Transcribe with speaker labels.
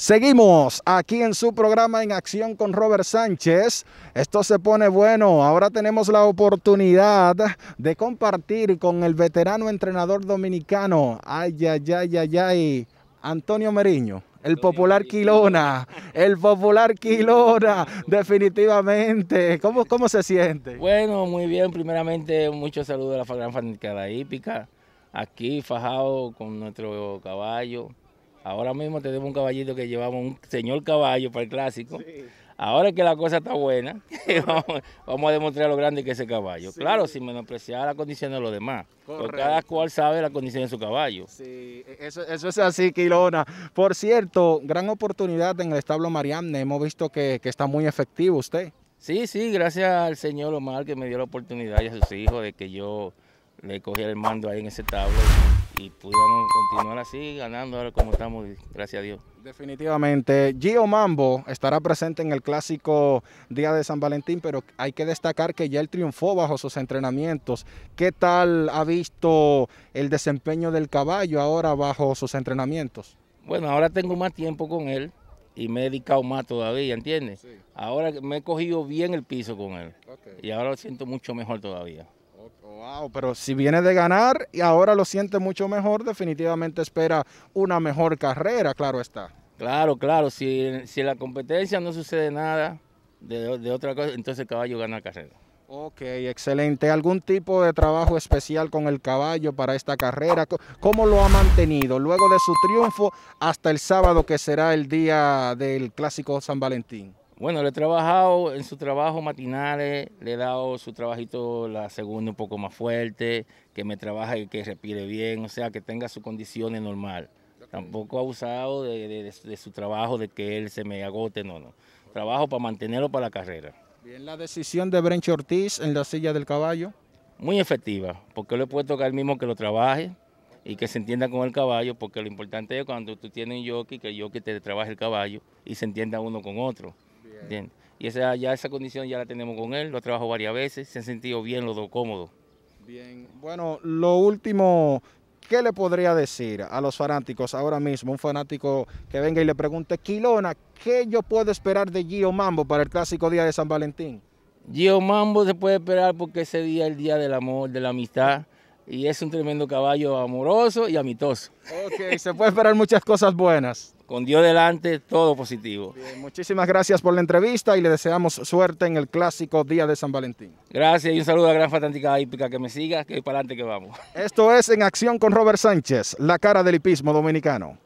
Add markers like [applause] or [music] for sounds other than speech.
Speaker 1: Seguimos aquí en su programa en acción con Robert Sánchez. Esto se pone bueno. Ahora tenemos la oportunidad de compartir con el veterano entrenador dominicano, ay, ay, ay, ay, ay, Antonio Meriño. El popular Quilona, el popular Quilona, definitivamente. ¿Cómo, ¿Cómo se siente?
Speaker 2: Bueno, muy bien. Primeramente, muchos saludos a la gran fanática de la hípica. Aquí, fajado con nuestro caballo. Ahora mismo tenemos un caballito que llevamos, un señor caballo para el clásico. Ahora que la cosa está buena, [laughs] vamos, a demostrar lo grande que es ese caballo. Claro, sin menospreciar la condición de los demás. Porque cada cual sabe la condición de su caballo. Sí,
Speaker 1: eso, es así, Quilona. Por cierto, gran oportunidad en el establo Marianne. Hemos visto que, que está muy efectivo usted.
Speaker 2: Sí, sí, gracias al señor Omar que me dio la oportunidad y a sus hijos de que yo le cogiera el mando ahí en ese establo y pudiéramos continuar así, ganando ahora como estamos, gracias a Dios.
Speaker 1: Definitivamente, Gio Mambo estará presente en el clásico Día de San Valentín, pero hay que destacar que ya él triunfó bajo sus entrenamientos. ¿Qué tal ha visto el desempeño del caballo ahora bajo sus entrenamientos? Bueno, ahora tengo
Speaker 2: más tiempo con él y me he dedicado más todavía, ¿entiendes? Ahora me he cogido bien el piso con él y ahora lo siento mucho mejor todavía. Wow, pero
Speaker 1: si viene de ganar y ahora lo siente mucho mejor, definitivamente espera una mejor carrera, claro está.
Speaker 2: Claro, claro, si, si la competencia no sucede nada de, de otra cosa, entonces el caballo gana carrera.
Speaker 1: Ok, excelente. ¿Algún tipo de trabajo especial con el caballo para esta carrera? ¿Cómo lo ha mantenido luego de su triunfo hasta el sábado que será el día del Clásico San Valentín?
Speaker 2: Bueno, le he trabajado en su trabajo matinales, le he dado su trabajito la segunda un poco más fuerte, que me trabaje, y que respire bien, o sea, que tenga sus condiciones normal. Tampoco abusado de, de, su trabajo, de que él se me agote, no, no. Trabajo para mantenerlo para la carrera.
Speaker 1: Bien, la decisión de Brencho Ortiz en la silla del caballo. Muy efectiva,
Speaker 2: porque le he puesto que él mismo que lo trabaje y que se entienda con el caballo, porque lo importante es cuando tú tienes un jockey, que el jockey te trabaje el caballo y se entienda uno con otro. Bien. Y esa, ya esa condición ya la tenemos con él, lo ha trabajado varias veces, se han sentido bien los dos cómodos.
Speaker 1: Bien, bueno, lo último, que le podría decir a los fanáticos ahora mismo? Un fanático que venga y le pregunte, Quilona, ¿qué yo puedo esperar de Gio Mambo para el clásico día de San Valentín?
Speaker 2: Gio Mambo se puede esperar porque ese día es el día del amor, de la amistad. Y es un tremendo caballo amoroso y amistoso.
Speaker 1: Ok, se puede esperar
Speaker 2: muchas cosas buenas con Dios delante, todo positivo.
Speaker 1: muchísimas gracias por la entrevista y le deseamos suerte en el clásico Día de San Valentín.
Speaker 2: Gracias y un saludo a Gran Fantástica Hípica que me siga, que es para adelante que vamos.
Speaker 1: Esto es En Acción con Robert Sánchez, la cara del hipismo dominicano.